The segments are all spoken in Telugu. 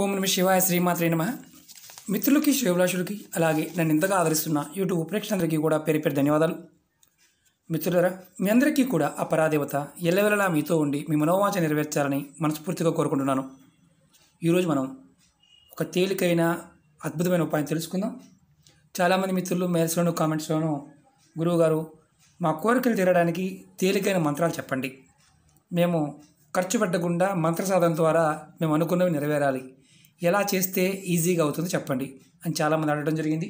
ఓం నమ శివాయ శ్రీమాత్రి నమ మిత్రులకి శ్రేభిలాషులకి అలాగే నన్ను ఇంతగా ఆదరిస్తున్న యూట్యూబ్ ప్రేక్షకులందరికీ కూడా పేరు పేరు ధన్యవాదాలు మిత్రులరా మీ అందరికీ కూడా ఆ పరాదేవత ఎల్లవెల్లలా మీతో ఉండి మీ మనోవాంఛ నెరవేర్చాలని మనస్ఫూర్తిగా కోరుకుంటున్నాను ఈరోజు మనం ఒక తేలికైన అద్భుతమైన ఉపాయం తెలుసుకుందాం చాలామంది మిత్రులు మెయిల్స్లోనూ కామెంట్స్లోనూ గురువుగారు మా కోరికలు తీరడానికి తేలికైన మంత్రాలు చెప్పండి మేము ఖర్చు పెట్టకుండా మంత్ర సాధన ద్వారా మేము అనుకున్నవి నెరవేరాలి ఎలా చేస్తే ఈజీగా అవుతుందో చెప్పండి అని చాలామంది అడగడం జరిగింది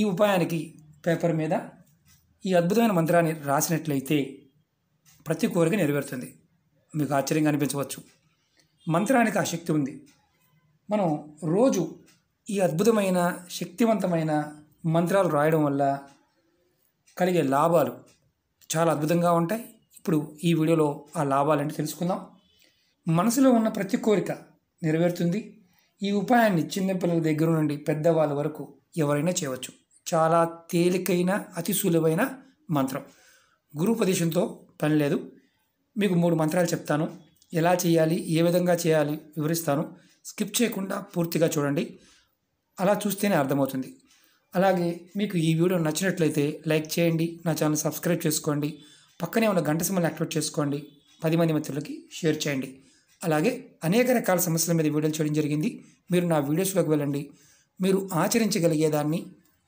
ఈ ఉపాయానికి పేపర్ మీద ఈ అద్భుతమైన మంత్రాన్ని రాసినట్లయితే ప్రతి కోరిక నెరవేరుతుంది మీకు ఆశ్చర్యంగా అనిపించవచ్చు మంత్రానికి ఆ శక్తి ఉంది మనం రోజు ఈ అద్భుతమైన శక్తివంతమైన మంత్రాలు రాయడం వల్ల కలిగే లాభాలు చాలా అద్భుతంగా ఉంటాయి ఇప్పుడు ఈ వీడియోలో ఆ లాభాలంటే తెలుసుకుందాం మనసులో ఉన్న ప్రతి కోరిక నెరవేరుతుంది ఈ ఉపాయాన్ని చిన్నపిల్లల దగ్గర నుండి పెద్దవాళ్ళ వరకు ఎవరైనా చేయవచ్చు చాలా తేలికైన అతి సులువైన మంత్రం గురుపదేశంతో పని లేదు మీకు మూడు మంత్రాలు చెప్తాను ఎలా చేయాలి ఏ విధంగా చేయాలి వివరిస్తాను స్కిప్ చేయకుండా పూర్తిగా చూడండి అలా చూస్తేనే అర్థమవుతుంది అలాగే మీకు ఈ వీడియో నచ్చినట్లయితే లైక్ చేయండి నా ఛానల్ సబ్స్క్రైబ్ చేసుకోండి పక్కనే ఉన్న గంట సింహలు యాక్టివేట్ చేసుకోండి పది మంది మిత్రులకి షేర్ చేయండి అలాగే అనేక రకాల సమస్యల మీద వీడియోలు చేయడం జరిగింది మీరు నా వీడియోస్లోకి వెళ్ళండి మీరు ఆచరించగలిగేదాన్ని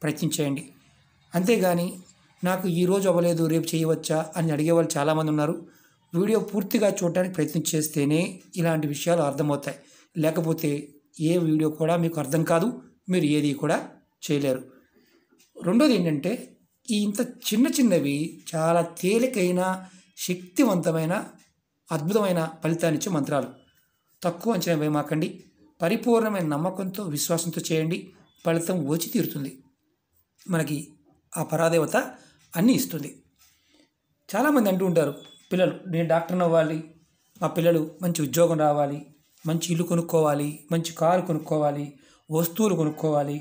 ప్రయత్నించేయండి అంతేగాని నాకు ఈ రోజు అవ్వలేదు రేపు చేయవచ్చా అని అడిగేవాళ్ళు చాలామంది ఉన్నారు వీడియో పూర్తిగా చూడటానికి ప్రయత్నం చేస్తేనే ఇలాంటి విషయాలు అర్థమవుతాయి లేకపోతే ఏ వీడియో కూడా మీకు అర్థం కాదు మీరు ఏది కూడా చేయలేరు రెండోది ఏంటంటే ఈ ఇంత చిన్న చిన్నవి చాలా తేలికైన శక్తివంతమైన అద్భుతమైన ఫలితాన్నిచ్చే మంత్రాలు తక్కువ అంచనా వేమాకండి పరిపూర్ణమైన నమ్మకంతో విశ్వాసంతో చేయండి ఫలితం వచ్చి తీరుతుంది మనకి ఆ పరాదేవత అన్నీ ఇస్తుంది చాలామంది అంటూ ఉంటారు పిల్లలు నేను డాక్టర్ని అవ్వాలి మా పిల్లలు మంచి ఉద్యోగం రావాలి మంచి ఇల్లు కొనుక్కోవాలి మంచి కారు కొనుక్కోవాలి వస్తువులు కొనుక్కోవాలి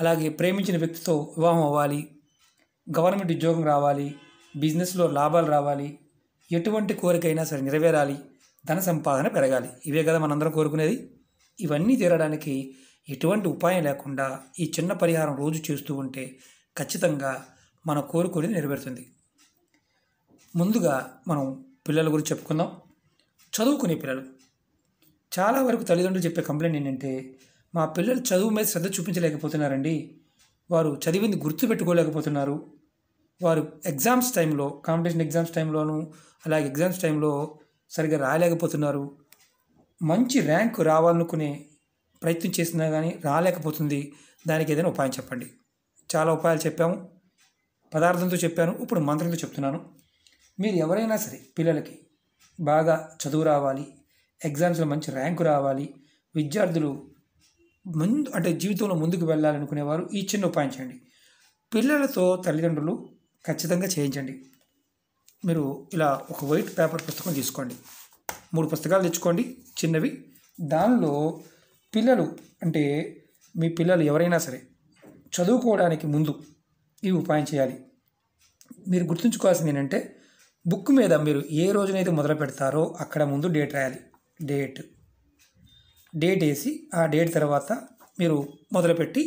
అలాగే ప్రేమించిన వ్యక్తితో వివాహం అవ్వాలి గవర్నమెంట్ ఉద్యోగం రావాలి బిజినెస్లో లాభాలు రావాలి ఎటువంటి కోరికైనా సరే నెరవేరాలి ధన సంపాదన పెరగాలి ఇవే కదా మనందరం కోరుకునేది ఇవన్నీ తీరడానికి ఎటువంటి ఉపాయం లేకుండా ఈ చిన్న పరిహారం రోజు చేస్తూ ఉంటే ఖచ్చితంగా మన కోరుకునేది నెరవేరుతుంది ముందుగా మనం పిల్లల గురించి చెప్పుకుందాం చదువుకునే పిల్లలు చాలా వరకు తల్లిదండ్రులు చెప్పే కంప్లైంట్ ఏంటంటే మా పిల్లలు చదువు మీద శ్రద్ధ చూపించలేకపోతున్నారండి వారు చదివింది గుర్తుపెట్టుకోలేకపోతున్నారు వారు ఎగ్జామ్స్ టైంలో కాంపిటీషన్ ఎగ్జామ్స్ టైంలోను అలాగే ఎగ్జామ్స్ టైంలో సరిగ్గా రాయలేకపోతున్నారు మంచి ర్యాంక్ రావాలనుకునే ప్రయత్నం చేసినా కానీ రాలేకపోతుంది దానికి ఏదైనా ఉపాయం చెప్పండి చాలా ఉపాయాలు చెప్పాము పదార్థంతో చెప్పాను ఇప్పుడు మంత్రంతో చెప్తున్నాను మీరు ఎవరైనా సరే పిల్లలకి బాగా చదువు రావాలి ఎగ్జామ్స్లో మంచి ర్యాంకు రావాలి విద్యార్థులు ముందు అంటే జీవితంలో ముందుకు వెళ్ళాలనుకునేవారు ఈ చిన్న ఉపాయం చేయండి పిల్లలతో తల్లిదండ్రులు ఖచ్చితంగా చేయించండి మీరు ఇలా ఒక వైట్ పేపర్ పుస్తకం తీసుకోండి మూడు పుస్తకాలు తెచ్చుకోండి చిన్నవి దానిలో పిల్లలు అంటే మీ పిల్లలు ఎవరైనా సరే చదువుకోవడానికి ముందు ఈ ఉపాయం చేయాలి మీరు గుర్తుంచుకోవాల్సింది ఏంటంటే బుక్ మీద మీరు ఏ రోజునైతే మొదలు పెడతారో అక్కడ ముందు డేట్ రాయాలి డేట్ డేట్ వేసి ఆ డేట్ తర్వాత మీరు మొదలుపెట్టి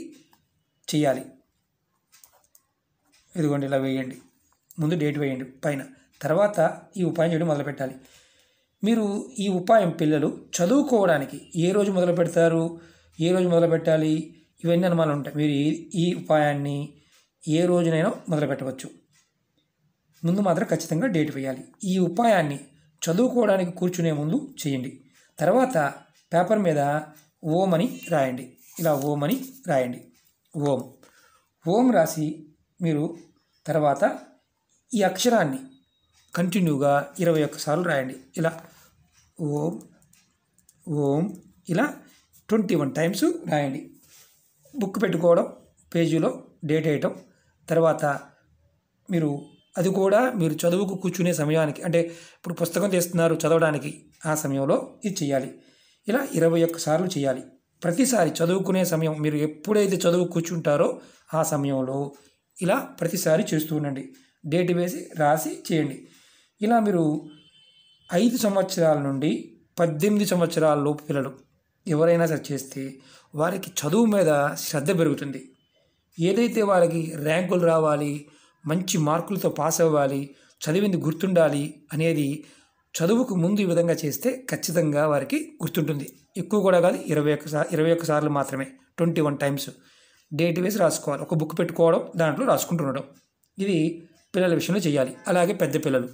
చేయాలి ఇదిగోండి ఇలా వేయండి ముందు డేట్ వేయండి పైన తర్వాత ఈ ఉపాయం చేయడం మొదలు పెట్టాలి మీరు ఈ ఉపాయం పిల్లలు చదువుకోవడానికి ఏ రోజు మొదలు పెడతారు ఏ రోజు మొదలు పెట్టాలి ఇవన్నీ అనుమానాలు ఉంటాయి మీరు ఈ ఉపాయాన్ని ఏ రోజునైనా మొదలు పెట్టవచ్చు ముందు మాత్రం ఖచ్చితంగా డేట్ వేయాలి ఈ ఉపాయాన్ని చదువుకోవడానికి కూర్చునే ముందు చేయండి తర్వాత పేపర్ మీద ఓం అని రాయండి ఇలా ఓం అని రాయండి ఓం ఓం రాసి మీరు తర్వాత ఈ అక్షరాన్ని కంటిన్యూగా ఇరవై ఒక్కసార్లు రాయండి ఇలా ఓం ఓం ఇలా ట్వంటీ వన్ టైమ్స్ రాయండి బుక్ పెట్టుకోవడం పేజీలో డేట్ వేయటం తర్వాత మీరు అది కూడా మీరు చదువుకు కూర్చునే సమయానికి అంటే ఇప్పుడు పుస్తకం తెస్తున్నారు చదవడానికి ఆ సమయంలో ఇది చేయాలి ఇలా ఇరవై ఒక్కసార్లు చేయాలి ప్రతిసారి చదువుకునే సమయం మీరు ఎప్పుడైతే చదువు కూర్చుంటారో ఆ సమయంలో ఇలా ప్రతిసారి చేస్తూ ఉండండి డేట్ వేసి రాసి చేయండి ఇలా మీరు ఐదు సంవత్సరాల నుండి పద్దెనిమిది సంవత్సరాల లోపు పిల్లలు ఎవరైనా సరే చేస్తే వారికి చదువు మీద శ్రద్ధ పెరుగుతుంది ఏదైతే వారికి ర్యాంకులు రావాలి మంచి మార్కులతో పాస్ అవ్వాలి చదివింది గుర్తుండాలి అనేది చదువుకు ముందు ఈ విధంగా చేస్తే ఖచ్చితంగా వారికి గుర్తుంటుంది ఎక్కువ కూడా కాదు ఇరవై ఒక్క ఇరవై ఒక్క సార్లు మాత్రమే ట్వంటీ వన్ టైమ్స్ డేట్ వేసి రాసుకోవాలి ఒక బుక్ పెట్టుకోవడం దాంట్లో రాసుకుంటుండడం ఇది పిల్లల విషయంలో చేయాలి అలాగే పెద్ద పిల్లలు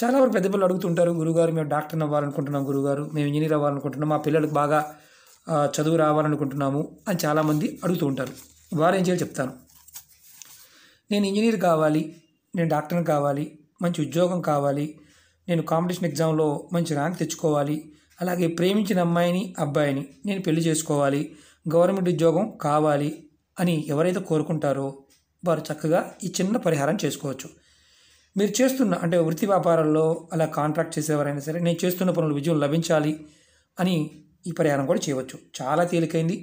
చాలా వరకు పెద్ద పిల్లలు అడుగుతుంటారు గురుగారు మేము డాక్టర్ అవ్వాలనుకుంటున్నాం గురుగారు మేము ఇంజనీర్ అవ్వాలనుకుంటున్నాం మా పిల్లలకు బాగా చదువు రావాలనుకుంటున్నాము అని చాలామంది అడుగుతూ ఉంటారు వారు ఏం చేయాలి చెప్తాను నేను ఇంజనీర్ కావాలి నేను డాక్టర్ కావాలి మంచి ఉద్యోగం కావాలి నేను కాంపిటీషన్ ఎగ్జామ్లో మంచి ర్యాంక్ తెచ్చుకోవాలి అలాగే ప్రేమించిన అమ్మాయిని అబ్బాయిని నేను పెళ్లి చేసుకోవాలి గవర్నమెంట్ ఉద్యోగం కావాలి అని ఎవరైతే కోరుకుంటారో వారు చక్కగా ఈ చిన్న పరిహారం చేసుకోవచ్చు మీరు చేస్తున్న అంటే వృత్తి వ్యాపారాల్లో అలా కాంట్రాక్ట్ చేసేవారైనా సరే నేను చేస్తున్న పనులు విజయం లభించాలి అని ఈ ప్రయాణం కూడా చేయవచ్చు చాలా తేలికైంది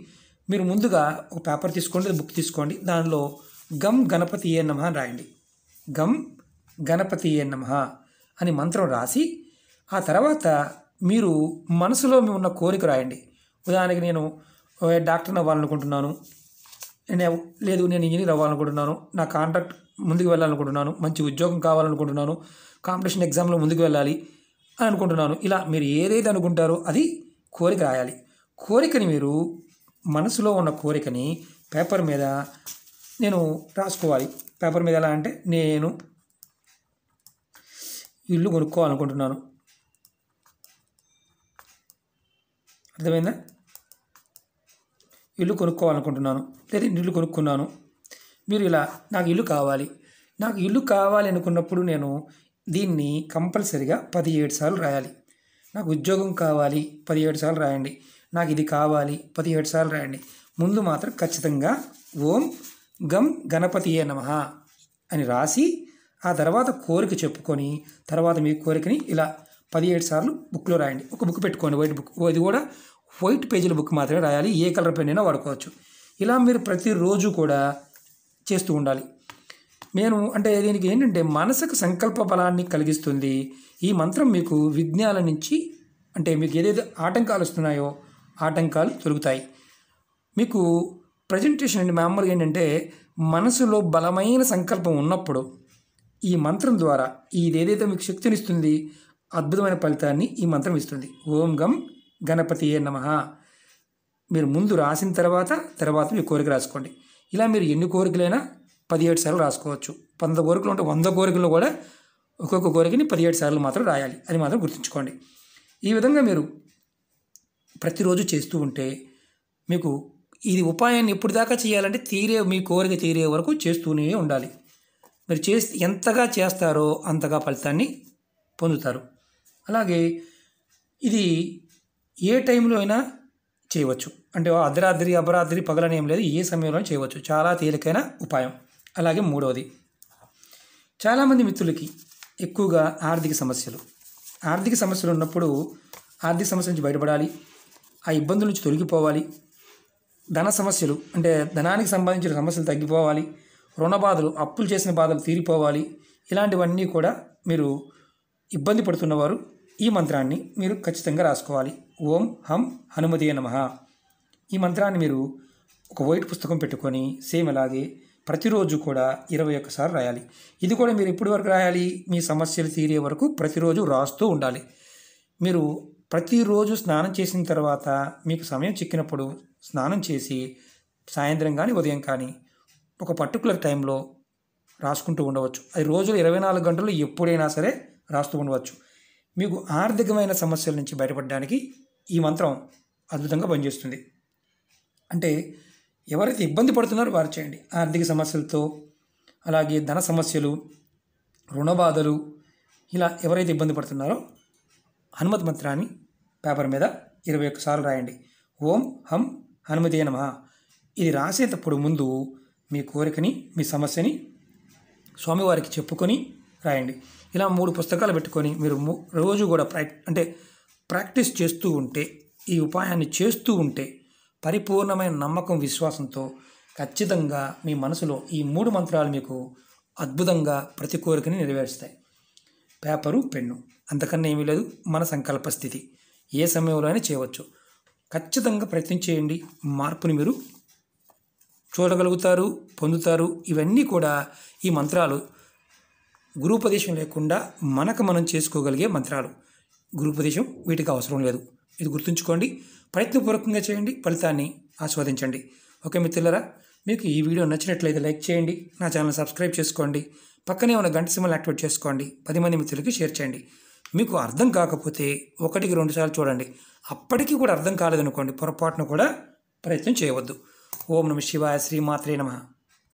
మీరు ముందుగా ఒక పేపర్ తీసుకోండి బుక్ తీసుకోండి దానిలో గమ్ గణపతి ఏ నమ రాయండి గమ్ గణపతి ఏ నమ అని మంత్రం రాసి ఆ తర్వాత మీరు మనసులో ఉన్న కోరిక రాయండి ఉదాహరణకి నేను డాక్టర్ని అవ్వాలనుకుంటున్నాను నేను లేదు నేను ఇంజనీర్ అవ్వాలనుకుంటున్నాను నా కాంట్రాక్ట్ ముందుకు వెళ్ళాలనుకుంటున్నాను మంచి ఉద్యోగం కావాలనుకుంటున్నాను కాంపిటీషన్ ఎగ్జామ్లో ముందుకు వెళ్ళాలి అని అనుకుంటున్నాను ఇలా మీరు ఏదైతే అనుకుంటారో అది కోరిక రాయాలి కోరికని మీరు మనసులో ఉన్న కోరికని పేపర్ మీద నేను రాసుకోవాలి పేపర్ మీద ఎలా అంటే నేను ఇల్లు కొనుక్కోవాలనుకుంటున్నాను అర్థమైందా ఇల్లు కొనుక్కోవాలనుకుంటున్నాను లేదా ఇల్లు కొనుక్కున్నాను మీరు ఇలా నాకు ఇల్లు కావాలి నాకు ఇల్లు కావాలి అనుకున్నప్పుడు నేను దీన్ని కంపల్సరిగా పదిహేడు సార్లు రాయాలి నాకు ఉద్యోగం కావాలి పదిహేడు సార్లు రాయండి నాకు ఇది కావాలి పదిహేడు సార్లు రాయండి ముందు మాత్రం ఖచ్చితంగా ఓం గం ఏ నమ అని రాసి ఆ తర్వాత కోరిక చెప్పుకొని తర్వాత మీ కోరికని ఇలా పదిహేడు సార్లు బుక్లో రాయండి ఒక బుక్ పెట్టుకోండి వైట్ బుక్ అది కూడా వైట్ పేజీల బుక్ మాత్రమే రాయాలి ఏ కలర్ పెన్ అయినా వాడుకోవచ్చు ఇలా మీరు ప్రతిరోజు కూడా చేస్తూ ఉండాలి నేను అంటే దీనికి ఏంటంటే మనసుకు సంకల్ప బలాన్ని కలిగిస్తుంది ఈ మంత్రం మీకు విజ్ఞాల నుంచి అంటే మీకు ఏదైతే ఆటంకాలు వస్తున్నాయో ఆటంకాలు తొలుగుతాయి మీకు ప్రజెంటేషన్ అండి మామూలుగా ఏంటంటే మనసులో బలమైన సంకల్పం ఉన్నప్పుడు ఈ మంత్రం ద్వారా ఇది ఏదైతే మీకు శక్తినిస్తుంది అద్భుతమైన ఫలితాన్ని ఈ మంత్రం ఇస్తుంది ఓం గం గణపతియే నమ మీరు ముందు రాసిన తర్వాత తర్వాత మీ కోరిక రాసుకోండి ఇలా మీరు ఎన్ని కోరికలైనా పదిహేడు సార్లు రాసుకోవచ్చు వంద కోరికలు ఉంటే వంద కోరికలు కూడా ఒక్కొక్క కోరికని పదిహేడు సార్లు మాత్రం రాయాలి అది మాత్రం గుర్తుంచుకోండి ఈ విధంగా మీరు ప్రతిరోజు చేస్తూ ఉంటే మీకు ఇది ఉపాయాన్ని ఎప్పుడు దాకా చేయాలంటే తీరే మీ కోరిక తీరే వరకు చేస్తూనే ఉండాలి మీరు చేసి ఎంతగా చేస్తారో అంతగా ఫలితాన్ని పొందుతారు అలాగే ఇది ఏ టైంలో అయినా చేయవచ్చు అంటే అర్ధరాత్రి అపరాత్రి ఏం లేదు ఏ సమయంలో చేయవచ్చు చాలా తేలికైన ఉపాయం అలాగే మూడవది చాలామంది మిత్రులకి ఎక్కువగా ఆర్థిక సమస్యలు ఆర్థిక సమస్యలు ఉన్నప్పుడు ఆర్థిక సమస్య నుంచి బయటపడాలి ఆ ఇబ్బందుల నుంచి తొలగిపోవాలి ధన సమస్యలు అంటే ధనానికి సంబంధించిన సమస్యలు తగ్గిపోవాలి రుణ బాధలు అప్పులు చేసిన బాధలు తీరిపోవాలి ఇలాంటివన్నీ కూడా మీరు ఇబ్బంది పడుతున్నవారు ఈ మంత్రాన్ని మీరు ఖచ్చితంగా రాసుకోవాలి ఓం హం హనుమదే నమ ఈ మంత్రాన్ని మీరు ఒక వైట్ పుస్తకం పెట్టుకొని సేమ్ అలాగే ప్రతిరోజు కూడా ఇరవై ఒక్కసారి రాయాలి ఇది కూడా మీరు ఎప్పటి వరకు రాయాలి మీ సమస్యలు తీరే వరకు ప్రతిరోజు రాస్తూ ఉండాలి మీరు ప్రతిరోజు స్నానం చేసిన తర్వాత మీకు సమయం చిక్కినప్పుడు స్నానం చేసి సాయంత్రం కానీ ఉదయం కానీ ఒక పర్టికులర్ టైంలో రాసుకుంటూ ఉండవచ్చు అది రోజులు ఇరవై నాలుగు గంటలు ఎప్పుడైనా సరే రాస్తూ ఉండవచ్చు మీకు ఆర్థికమైన సమస్యల నుంచి బయటపడడానికి ఈ మంత్రం అద్భుతంగా పనిచేస్తుంది అంటే ఎవరైతే ఇబ్బంది పడుతున్నారో వారు చేయండి ఆర్థిక సమస్యలతో అలాగే ధన సమస్యలు రుణ బాధలు ఇలా ఎవరైతే ఇబ్బంది పడుతున్నారో హనుమత్ మంత్రాన్ని పేపర్ మీద ఇరవై ఒక్కసార్లు రాయండి ఓం హం హనుమతే నమ ఇది రాసేటప్పుడు ముందు మీ కోరికని మీ సమస్యని స్వామివారికి చెప్పుకొని రాయండి ఇలా మూడు పుస్తకాలు పెట్టుకొని మీరు రోజు కూడా ప్రై అంటే ప్రాక్టీస్ చేస్తూ ఉంటే ఈ ఉపాయాన్ని చేస్తూ ఉంటే పరిపూర్ణమైన నమ్మకం విశ్వాసంతో ఖచ్చితంగా మీ మనసులో ఈ మూడు మంత్రాలు మీకు అద్భుతంగా ప్రతి కోరికని నెరవేరుస్తాయి పేపరు పెన్ను అంతకన్నా ఏమీ లేదు మన సంకల్ప స్థితి ఏ సమయంలో అయినా చేయవచ్చు ఖచ్చితంగా ప్రయత్నం చేయండి మార్పుని మీరు చూడగలుగుతారు పొందుతారు ఇవన్నీ కూడా ఈ మంత్రాలు గురుపదేశం లేకుండా మనకు మనం చేసుకోగలిగే మంత్రాలు గురుపదేశం వీటికి అవసరం లేదు ఇది గుర్తుంచుకోండి ప్రయత్నపూర్వకంగా చేయండి ఫలితాన్ని ఆస్వాదించండి ఓకే మిత్రులరా మీకు ఈ వీడియో నచ్చినట్లయితే లైక్ చేయండి నా ఛానల్ సబ్స్క్రైబ్ చేసుకోండి పక్కనే ఉన్న గంట సిమ్మల్ని యాక్టివేట్ చేసుకోండి పది మంది మిత్రులకి షేర్ చేయండి మీకు అర్థం కాకపోతే ఒకటికి రెండు సార్లు చూడండి అప్పటికీ కూడా అర్థం కాలేదనుకోండి పొరపాటును కూడా ప్రయత్నం చేయవద్దు ఓం నమ శివాయ శ్రీమాత్రే నమ